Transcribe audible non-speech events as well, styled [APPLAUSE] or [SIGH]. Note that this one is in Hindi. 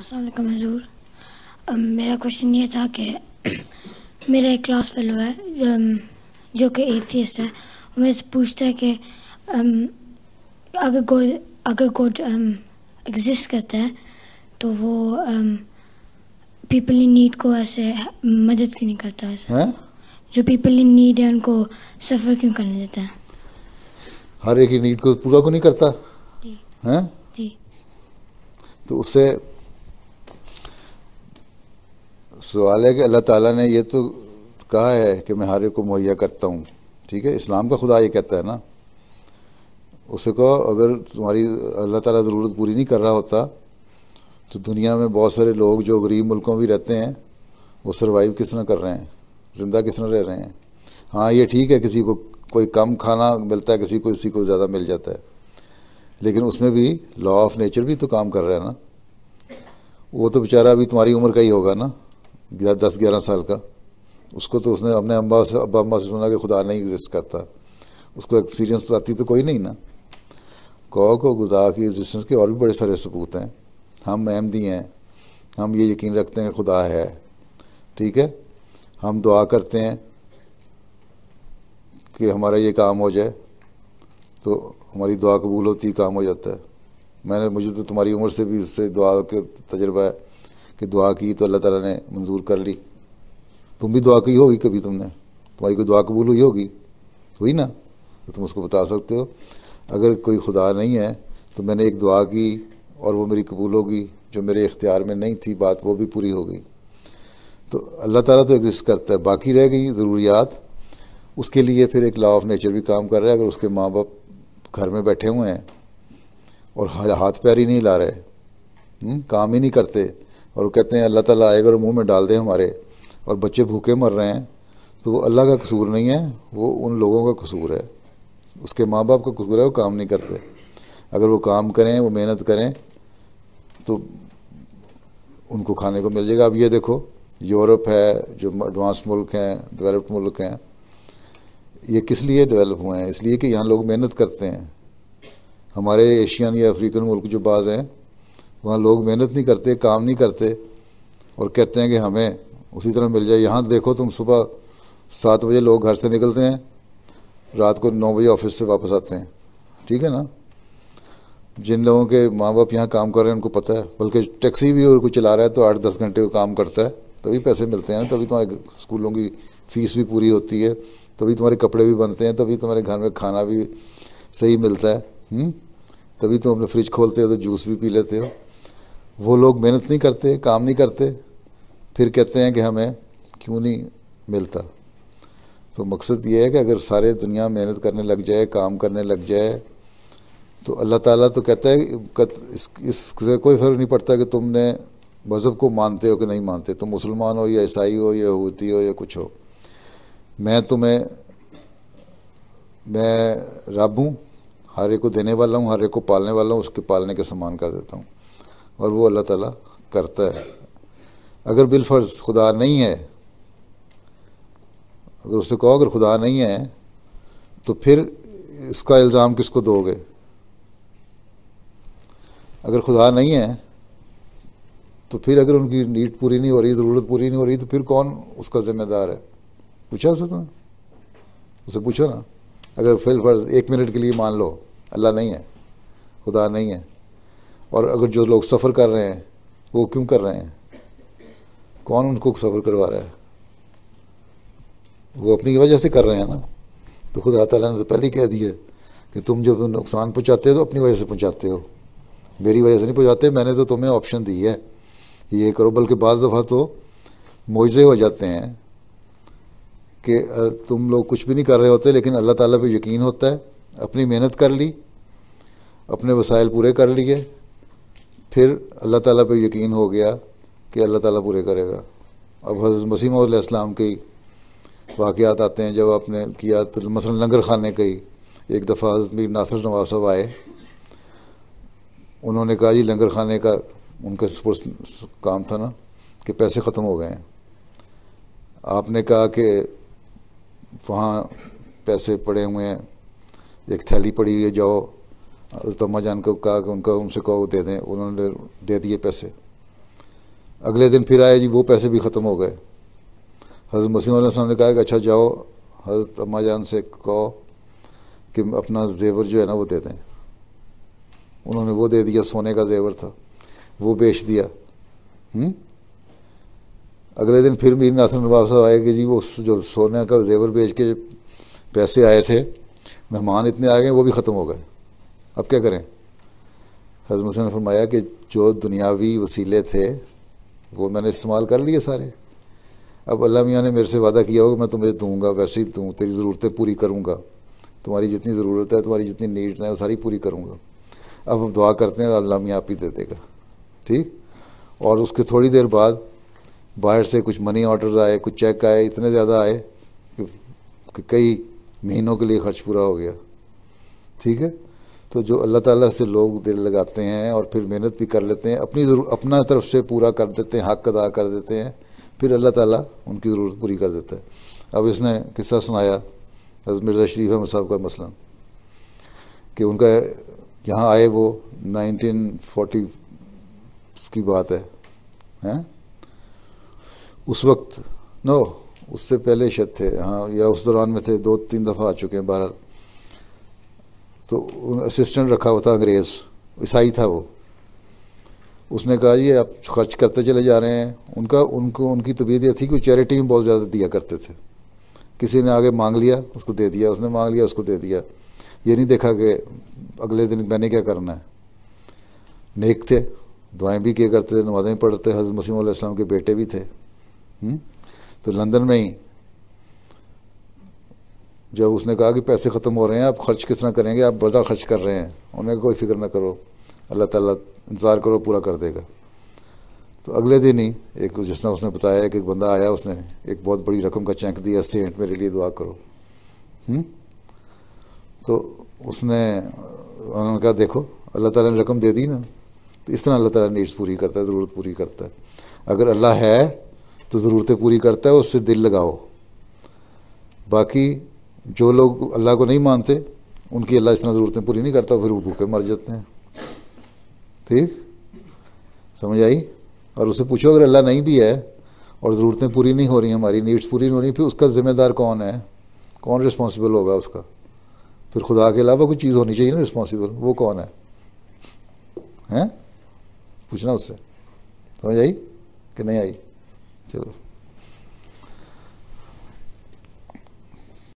अस्सलाम हजूर मेरा क्वेश्चन ये था कि [CLEARS THROAT] मेरा एक क्लास फेलो है जो, जो कि एथियस्ट है वो मेरे से पूछता है कि अगर गो अगर गोड एग्जिस्ट करता है तो वो पीपल इन नीड को ऐसे मदद क्यों नहीं करता ऐसे है? जो पीपल इन नीड है उनको सफ़र क्यों करने देता है हर एक नीड को पूरा क्यों नहीं करता जी हैं जी तो उससे सवाल है कि अल्लाह ताला ने ये तो कहा है कि मैं हर एक को मुहैया करता हूँ ठीक है इस्लाम का खुदा ये कहता है ना उसे कहो अगर तुम्हारी अल्लाह ताला ज़रूरत पूरी नहीं कर रहा होता तो दुनिया में बहुत सारे लोग जो गरीब मुल्कों में भी रहते हैं वो सर्वाइव किस तरह कर रहे हैं ज़िंदा किस तरह रह रहे हैं हाँ ये ठीक है किसी को कोई कम खाना मिलता है किसी को किसी को ज़्यादा मिल जाता है लेकिन उसमें भी लॉ ऑफ नेचर भी तो काम कर रहा है ना वो तो बेचारा अभी तुम्हारी उम्र का ही होगा ना दस ग्यारह साल का उसको तो उसने अपने अम्बा से अब्बा अम्बा से सुना कि खुदा नहीं एग्जिस्ट करता उसको एक्सपीरियंस तो आती तो कोई नहीं ना कौ को खुदा की एग्जिस्टेंस के और भी बड़े सारे सबूत हैं हम अहमदी हैं हम ये यकीन रखते हैं खुदा है ठीक है हम दुआ करते हैं कि हमारा ये काम हो जाए तो हमारी दुआ कबूल होती काम हो जाता है मैंने मुझे तो तुम्हारी उम्र से भी उससे दुआ का तजर्बा है कि दुआ की तो अल्लाह ताला ने मंजूर कर ली तुम भी दुआ की होगी कभी तुमने तुम्हारी कोई दुआ कबूल हुई होगी हुई ना तो तुम उसको बता सकते हो अगर कोई खुदा नहीं है तो मैंने एक दुआ की और वो मेरी कबूल होगी जो मेरे इख्तियार में नहीं थी बात वो भी पूरी हो गई तो अल्लाह ताला तो एग्जिस्ट करता है बाकी रह गई ज़रूरियात उसके लिए फिर एक लॉ ऑफ नेचर भी काम कर रहा है अगर उसके माँ बाप घर में बैठे हुए हैं और हाथ पैर ही नहीं ला रहे हुँ? हम्म, काम ही नहीं करते और वो कहते हैं अल्लाह ताला आएगा और मुंह में डाल दे हमारे और बच्चे भूखे मर रहे हैं तो वो अल्लाह का कसूर नहीं है वो उन लोगों का कसूर है उसके माँ बाप का कसूर है वो काम नहीं करते अगर वो काम करें वो मेहनत करें तो उनको खाने को मिल जाएगा अब ये देखो यूरोप है जो एडवांस मुल्क हैं डेवलप्ड मुल्क हैं ये किस लिए डेवलप हुए हैं इसलिए कि यहाँ लोग मेहनत करते हैं हमारे एशियन या अफ्रीकन मुल्क जो बाज़ हैं वहाँ लोग मेहनत नहीं करते काम नहीं करते और कहते हैं कि हमें उसी तरह मिल जाए यहाँ देखो तुम सुबह सात बजे लोग घर से निकलते हैं रात को नौ बजे ऑफिस से वापस आते हैं ठीक है ना जिन लोगों के माँ बाप यहाँ काम कर रहे हैं उनको पता है बल्कि टैक्सी भी और कुछ चला रहा है तो आठ दस घंटे काम करता है तभी पैसे मिलते हैं तभी तुम्हारे स्कूलों की फ़ीस भी पूरी होती है तभी तुम्हारे कपड़े भी बनते हैं तभी तुम्हारे घर में खाना भी सही मिलता है हुँ? हम्म? तभी तुम अपने फ्रिज खोलते हो तो जूस भी पी लेते हो वो लोग मेहनत नहीं करते काम नहीं करते फिर कहते हैं कि हमें क्यों नहीं मिलता तो मकसद ये है कि अगर सारे दुनिया मेहनत करने लग जाए काम करने लग जाए तो अल्लाह ताला तो कहता है इस इससे कोई फ़र्क नहीं पड़ता कि तुमने मज़हब को मानते हो कि नहीं मानते तुम मुसलमान हो या ईसाई हो या यहूदी हो या कुछ हो मैं तुम्हें मैं रब हूँ हर एक को देने वाला हूँ हर एक को पालने वाला हूँ उसके पालने के समान कर देता हूँ और वो अल्लाह ताला करता है अगर बिलफर्ज खुदा नहीं है अगर उससे कहो अगर खुदा नहीं है तो फिर इसका इल्ज़ाम किसको दोगे अगर खुदा नहीं है तो फिर अगर उनकी नीड पूरी नहीं हो रही ज़रूरत पूरी नहीं हो रही तो फिर कौन उसका ज़िम्मेदार है पूछा तुम तो? उसे पूछो ना अगर फिल फर्ज एक मिनट के लिए मान लो अल्लाह नहीं है खुदा नहीं है और अगर जो लोग सफ़र कर रहे हैं वो क्यों कर रहे हैं कौन उनको सफ़र करवा रहा है वो अपनी वजह से कर रहे हैं ना तो खुद ताला ने तो पहले ही कह दिया कि तुम जब नुकसान पहुँचाते हो तो अपनी वजह से पहुँचाते हो मेरी वजह से नहीं पहुँचाते मैंने तो तुम्हें ऑप्शन दी है ये करो बल्कि बज़ दफ़ा तो मुआवजे हो जाते हैं कि तुम लोग कुछ भी नहीं कर रहे होते लेकिन अल्लाह ताला पे यकीन होता है अपनी मेहनत कर ली अपने वसाइल पूरे कर लिए फिर अल्लाह ताला पे यकीन हो गया कि अल्लाह ताला पूरे करेगा अब हज़रत मसीम इस्लाम के वाक़ात आते हैं जब आपने किया तो मसलन लंगर खाने गई एक दफ़ा हज़रत मीर नासर नवाज साहब आए उन्होंने कहा जी लंगर खाने का उनका काम था ना कि पैसे ख़त्म हो गए हैं आपने कहा कि वहाँ पैसे पड़े हुए हैं एक थैली पड़ी हुई है जाओ तो अम्मा जान को कहा कि उनका उनसे कहो दे दें उन्होंने दे दिए पैसे अगले दिन फिर आए जी वो पैसे भी ख़त्म हो गए हज़रत मसीम ने कहा कि अच्छा जाओ हज़रत अम्मा जान से कहो कि अपना जेवर जो है ना वो दे दें उन्होंने वो दे दिया सोने का जेवर था वो बेच दिया हुँ? हम्म? अगले दिन फिर मीर नासन नवाब साहब आए कि जी वो जो सोने का जेवर बेच के पैसे आए थे मेहमान इतने आ गए वो भी ख़त्म हो गए अब क्या करें हजरत मसलन ने फरमाया कि जो दुनियावी वसीले थे वो मैंने इस्तेमाल कर लिए सारे अब अल्लाह मियाँ ने मेरे से वादा किया होगा मैं तुम्हें दूँगा वैसे ही दूँ तेरी ज़रूरतें पूरी करूँगा तुम्हारी जितनी ज़रूरत है तुम्हारी जितनी नीड है वो सारी पूरी करूँगा अब हम दुआ करते हैं अल्लाह मियाँ आप ही दे देगा ठीक और उसके थोड़ी देर बाद बाहर से कुछ मनी ऑर्डर आए कुछ चेक आए इतने ज़्यादा आए कि कई महीनों के लिए खर्च पूरा हो गया ठीक है तो जो अल्लाह ताला से लोग दिल लगाते हैं और फिर मेहनत भी कर लेते हैं अपनी ज़रूर अपना तरफ से पूरा कर देते हैं हक अदा कर देते हैं फिर अल्लाह ताला उनकी ज़रूरत पूरी कर देता है अब इसने किस्सा सुनाया हज़रत मिर्ज़ा शरीफ अहमद साहब का मसला कि उनका यहाँ आए वो 1940 की बात है हैं उस वक्त नो उससे पहले शायद थे हाँ या उस दौरान में थे दो तीन दफ़ा आ चुके हैं बहरहाल तो असिस्टेंट रखा हुआ था अंग्रेज़ ईसाई था वो उसने कहा ये आप खर्च करते चले जा रहे हैं उनका उनको उनकी तबीयत यह थी कि चैरिटी में बहुत ज़्यादा दिया करते थे किसी ने आगे मांग लिया उसको दे दिया उसने मांग लिया उसको दे दिया ये नहीं देखा कि अगले दिन मैंने क्या करना है नेक थे दुआएं भी किया करते थे नमाजें पढ़ते हज़रत मसीम के बेटे भी थे हुँ? हम्म? तो लंदन में ही जब उसने कहा कि पैसे ख़त्म हो रहे हैं आप खर्च किस तरह करेंगे आप बड़ा खर्च कर रहे हैं उन्हें कोई फिक्र ना करो अल्लाह ताला इंतज़ार करो पूरा कर देगा तो अगले दिन ही एक जिसने उसने बताया कि एक बंदा आया उसने एक बहुत बड़ी रकम का चेंक दिया सेंट मेरे लिए दुआ करो हुँ? हम्म? तो उसने उन्होंने कहा देखो अल्लाह ताला ने रकम दे दी ना तो इस तरह अल्लाह ताला नीड्स पूरी करता है ज़रूरत पूरी करता है अगर अल्लाह है तो ज़रूरतें पूरी करता है उससे दिल लगाओ बाकी जो लोग अल्लाह को नहीं मानते उनकी अल्लाह इस तरह ज़रूरतें पूरी नहीं करता फिर वो भूखे मर जाते हैं ठीक समझ आई और उसे पूछो अगर अल्लाह नहीं भी है और ज़रूरतें पूरी नहीं हो रही हमारी नीड्स पूरी नहीं हो रही फिर उसका ज़िम्मेदार कौन है कौन रिस्पॉन्सिबल होगा उसका फिर खुदा के अलावा कोई चीज़ होनी चाहिए ना रिस्पॉन्सिबल वो कौन है हैं पूछना उससे समझ आई कि नहीं आई चलो